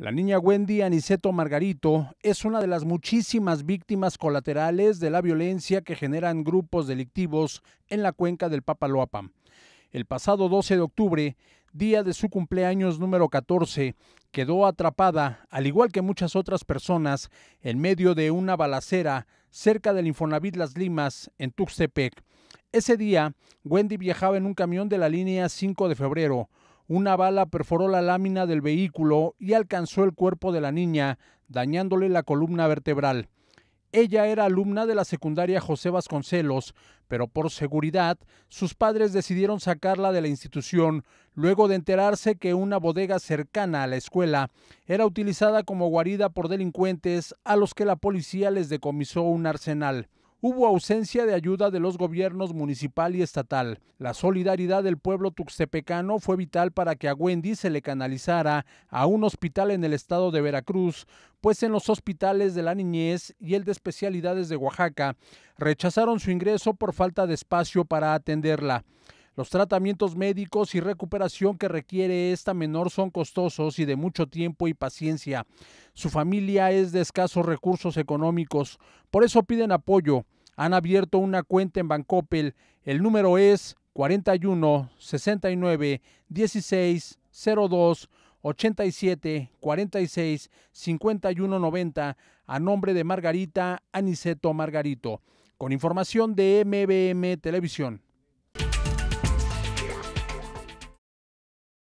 La niña Wendy Aniceto Margarito es una de las muchísimas víctimas colaterales de la violencia que generan grupos delictivos en la cuenca del Papaloapan. El pasado 12 de octubre, día de su cumpleaños número 14, quedó atrapada, al igual que muchas otras personas, en medio de una balacera cerca del Infonavit Las Limas, en Tuxtepec. Ese día, Wendy viajaba en un camión de la línea 5 de febrero, una bala perforó la lámina del vehículo y alcanzó el cuerpo de la niña, dañándole la columna vertebral. Ella era alumna de la secundaria José Vasconcelos, pero por seguridad sus padres decidieron sacarla de la institución luego de enterarse que una bodega cercana a la escuela era utilizada como guarida por delincuentes a los que la policía les decomisó un arsenal hubo ausencia de ayuda de los gobiernos municipal y estatal. La solidaridad del pueblo tuxtepecano fue vital para que a Wendy se le canalizara a un hospital en el estado de Veracruz, pues en los hospitales de la niñez y el de especialidades de Oaxaca rechazaron su ingreso por falta de espacio para atenderla. Los tratamientos médicos y recuperación que requiere esta menor son costosos y de mucho tiempo y paciencia. Su familia es de escasos recursos económicos, por eso piden apoyo. Han abierto una cuenta en Bancopel. El número es 41 69 16 02 87 46 51 a nombre de Margarita Aniceto Margarito. Con información de MBM Televisión.